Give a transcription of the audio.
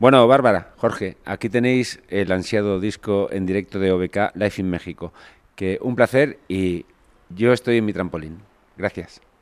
Bueno, Bárbara, Jorge, aquí tenéis el ansiado disco en directo de OBK Life in México. Que un placer y yo estoy en mi trampolín. Gracias.